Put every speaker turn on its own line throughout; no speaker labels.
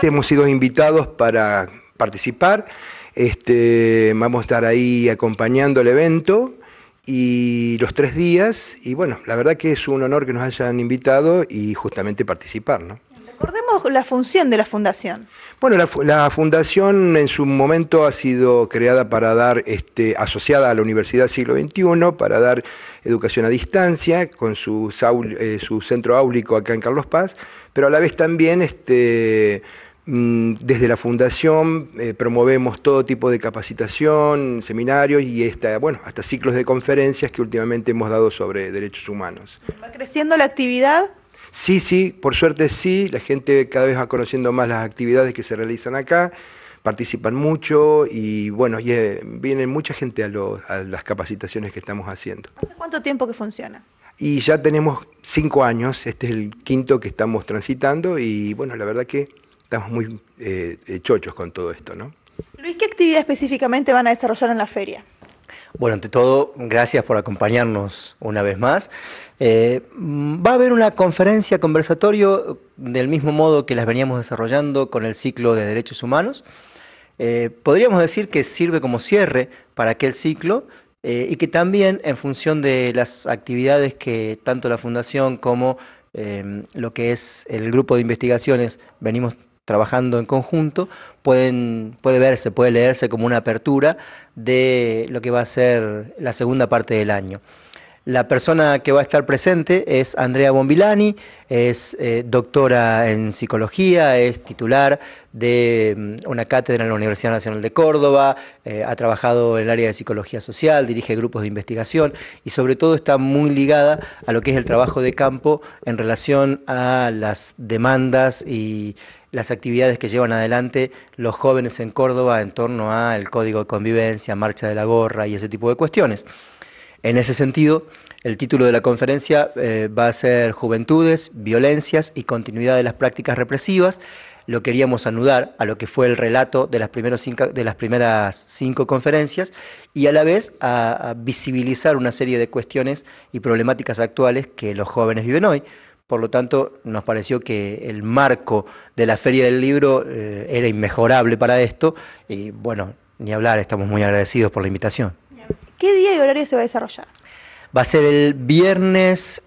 Este, hemos sido invitados para participar. Este, vamos a estar ahí acompañando el evento y los tres días. Y bueno, la verdad que es un honor que nos hayan invitado y justamente participar, ¿no?
Recordemos la función de la fundación.
Bueno, la, fundación en su momento ha sido creada para dar, este, asociada a la Universidad Siglo XXI, para dar educación a distancia, con eh, su, centro áulico acá en Carlos Paz, pero a la vez también Mm, desde la fundación eh, promovemos todo tipo de capacitación, seminarios y hasta, bueno, hasta ciclos de conferencias que últimamente hemos dado sobre derechos humanos.
¿Va creciendo la actividad?
Sí, sí, por suerte sí, la gente cada vez va conociendo más las actividades que se realizan acá, participan mucho y bueno, eh, viene mucha gente a, a, las capacitaciones que estamos haciendo.
¿Hace cuánto tiempo que funciona?
Y ya tenemos cinco años, este es el quinto que estamos transitando y bueno, la verdad que estamos muy eh, eh, chochos con todo esto, ¿no?
Luis, ¿qué actividad específicamente van a desarrollar en la feria?
Bueno, ante todo, gracias
por acompañarnos una vez más. Eh, mm, va a haber una conferencia, conversatorio, del mismo modo que las veníamos desarrollando con el ciclo de derechos humanos. podríamos decir que sirve como cierre para aquel ciclo y que también en función de las actividades que tanto la Fundación como lo que es el grupo de investigaciones venimos trabajando en conjunto, pueden, puede verse, puede leerse como una apertura de lo que va a ser la segunda parte del año. La persona que va a estar presente es Andrea Bombilani, es eh, doctora en psicología, es titular de mm, una cátedra en la Universidad Nacional de Córdoba, eh, ha trabajado en el área de psicología social, dirige grupos de investigación y sobre todo está muy ligada a lo que es el trabajo de campo en relación a las demandas y las actividades que llevan adelante los jóvenes en Córdoba en torno al código de convivencia, marcha de la gorra y ese tipo de cuestiones. En ese sentido, el título de la conferencia eh, va a ser Juventudes, Violencias y Continuidad de las Prácticas Represivas. Lo queríamos anudar a lo que fue el relato de las, de las primeras cinco conferencias y a la vez a, visibilizar una serie de cuestiones y problemáticas actuales que los jóvenes viven hoy. Por lo tanto, nos pareció que el marco de la Feria del Libro eh, era inmejorable para esto y bueno, ni hablar, estamos muy agradecidos por la invitación. ¿Qué día y horario se va a desarrollar? Va a ser el viernes 16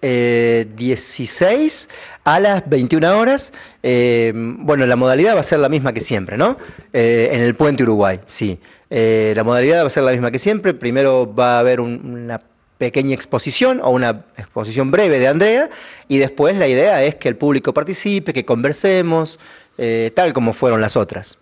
eh, a las 21 horas. Eh, bueno, la modalidad va a ser la misma que siempre, ¿no? Eh, en el puente Uruguay, sí. la modalidad va a ser la misma que siempre. Primero va a haber una pequeña exposición o una exposición breve de Andrea y después la idea es que el público participe, que conversemos, tal como fueron las otras.